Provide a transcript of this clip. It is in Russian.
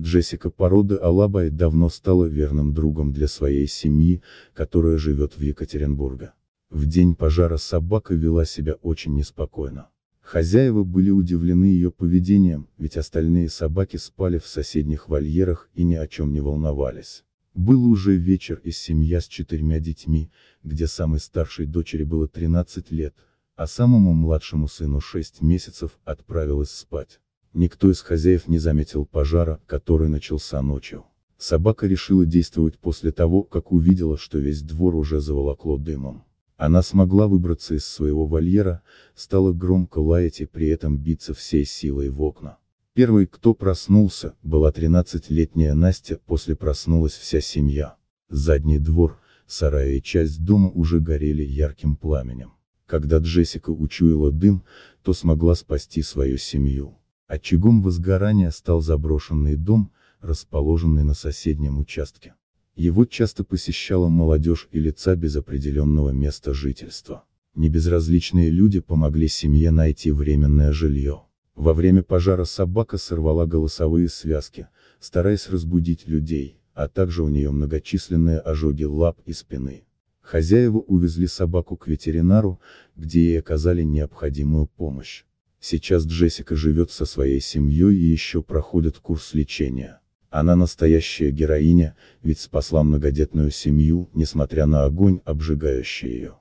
Джессика породы Алабай давно стала верным другом для своей семьи, которая живет в Екатеринбурге. В день пожара собака вела себя очень неспокойно. Хозяева были удивлены ее поведением, ведь остальные собаки спали в соседних вольерах и ни о чем не волновались. Был уже вечер и семья с четырьмя детьми, где самой старшей дочери было 13 лет, а самому младшему сыну 6 месяцев отправилась спать. Никто из хозяев не заметил пожара, который начался ночью. Собака решила действовать после того, как увидела, что весь двор уже заволокло дымом. Она смогла выбраться из своего вольера, стала громко лаять и при этом биться всей силой в окна. Первой, кто проснулся, была 13-летняя Настя, после проснулась вся семья. Задний двор, сарай и часть дома уже горели ярким пламенем. Когда Джессика учуяла дым, то смогла спасти свою семью. Очагом возгорания стал заброшенный дом, расположенный на соседнем участке. Его часто посещала молодежь и лица без определенного места жительства. Небезразличные люди помогли семье найти временное жилье. Во время пожара собака сорвала голосовые связки, стараясь разбудить людей, а также у нее многочисленные ожоги лап и спины. Хозяева увезли собаку к ветеринару, где ей оказали необходимую помощь. Сейчас Джессика живет со своей семьей и еще проходит курс лечения. Она настоящая героиня, ведь спасла многодетную семью, несмотря на огонь, обжигающий ее.